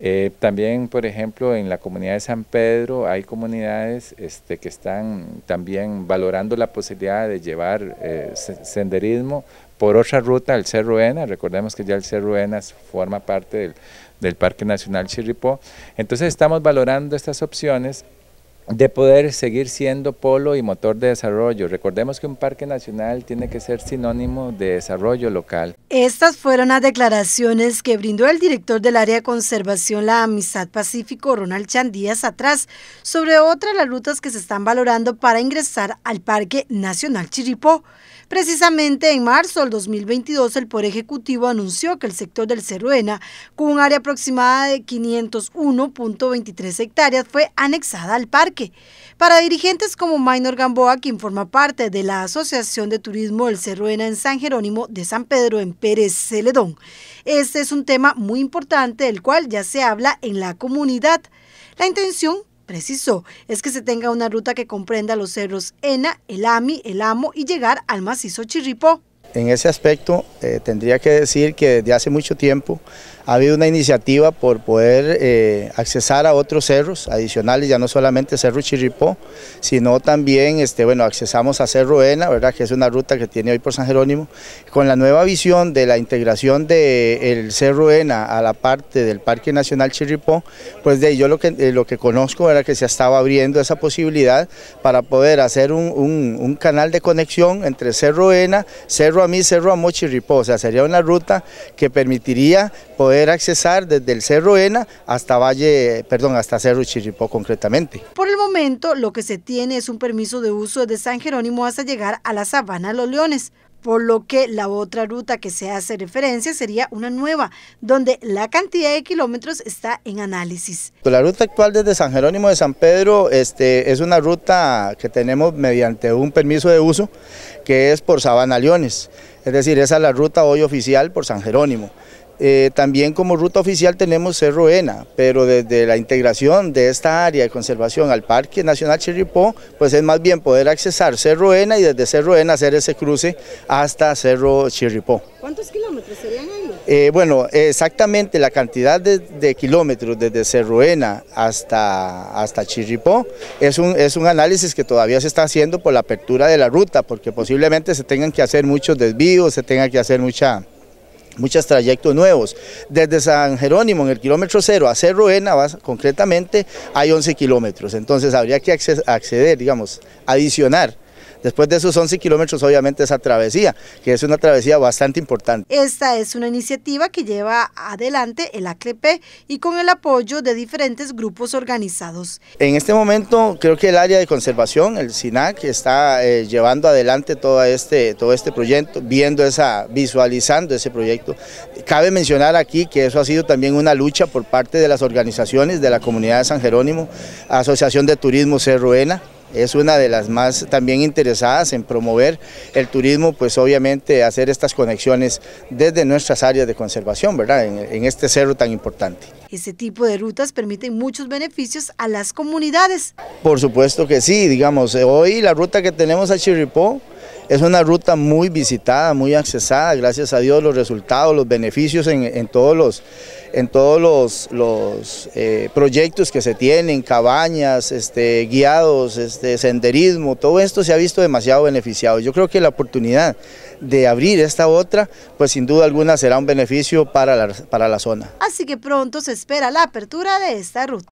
Eh, también, por ejemplo, en la comunidad de San Pedro hay comunidades este, que están también valorando la posibilidad de llevar eh, senderismo por otra ruta al Cerro Ena. Recordemos que ya el Cerro Ena forma parte del, del Parque Nacional Chirripó. Entonces estamos valorando estas opciones de poder seguir siendo polo y motor de desarrollo. Recordemos que un parque nacional tiene que ser sinónimo de desarrollo local. Estas fueron las declaraciones que brindó el director del área de conservación La Amistad Pacífico, Ronald Chandías, atrás, sobre otras las rutas que se están valorando para ingresar al Parque Nacional Chiripó. Precisamente en marzo del 2022, el Poder Ejecutivo anunció que el sector del Ceruena, con un área aproximada de 501.23 hectáreas, fue anexada al parque para dirigentes como Maynor Gamboa, quien forma parte de la Asociación de Turismo del Ena en San Jerónimo de San Pedro en Pérez Celedón, este es un tema muy importante del cual ya se habla en la comunidad. La intención precisó, es que se tenga una ruta que comprenda los cerros Ena, El Ami, El Amo y llegar al macizo Chirripó. En ese aspecto eh, tendría que decir que desde hace mucho tiempo ha habido una iniciativa por poder eh, accesar a otros cerros adicionales, ya no solamente Cerro Chiripó sino también, este, bueno, accesamos a Cerro Ena, ¿verdad? que es una ruta que tiene hoy por San Jerónimo, con la nueva visión de la integración del de Cerro Ena a la parte del Parque Nacional Chirripó, pues de ahí yo lo que, eh, lo que conozco era que se estaba abriendo esa posibilidad para poder hacer un, canal de conexión entre Cerro Ena, Cerro Amí, Cerro Amo, Chirripó, o sea, sería una ruta que permitiría poder poder accesar desde el Cerro Ena hasta Valle, perdón, hasta Cerro Chiripó, concretamente. Por el momento, lo que se tiene es un permiso de uso desde San Jerónimo hasta llegar a la Sabana de los Leones por lo que la otra ruta que se hace referencia sería una nueva, donde la cantidad de kilómetros está en análisis. La ruta actual desde San Jerónimo de San Pedro este, es una ruta que tenemos mediante un permiso de uso que es por Sabana Leones, es decir, esa es la ruta hoy oficial por San Jerónimo. Eh, también como ruta oficial tenemos Cerro Ena, pero desde la integración de esta área de conservación al Parque Nacional Chirripó, pues es más bien poder accesar Cerro Ena y desde Cerro hacer ese cruce hasta Cerro Chirripó. ¿Cuántos kilómetros serían ahí? Eh, bueno, exactamente la cantidad de, kilómetros desde Cerroena hasta, hasta Chirripó es un, es un análisis que todavía se está haciendo por la apertura de la ruta, porque posiblemente se tengan que hacer muchos desvíos, se tenga que hacer mucha muchos trayectos nuevos. Desde San Jerónimo, en el kilómetro cero, a Cerro concretamente, hay 11 kilómetros. Entonces habría que acceder, digamos, adicionar después de esos 11 kilómetros obviamente esa travesía, que es una travesía bastante importante. Esta es una iniciativa que lleva adelante el Acrepe y con el apoyo de diferentes grupos organizados. En este momento creo que el área de conservación, el SINAC, está eh, llevando adelante todo este, todo este proyecto, viendo esa, visualizando ese proyecto. Cabe mencionar aquí que eso ha sido también una lucha por parte de las organizaciones de la comunidad de San Jerónimo, Asociación de Turismo Cerroena, es una de las más también interesadas en promover el turismo, pues obviamente hacer estas conexiones desde nuestras áreas de conservación, ¿verdad? En, este cerro tan importante. Ese tipo de rutas permiten muchos beneficios a las comunidades. Por supuesto que sí, digamos, hoy la ruta que tenemos a Chirripó, es una ruta muy visitada, muy accesada, gracias a Dios los resultados, los beneficios en, todos los, en todos los, eh, proyectos que se tienen, cabañas, este, guiados, este, senderismo, todo esto se ha visto demasiado beneficiado. Yo creo que la oportunidad de abrir esta otra, pues sin duda alguna será un beneficio para para la zona. Así que pronto se espera la apertura de esta ruta.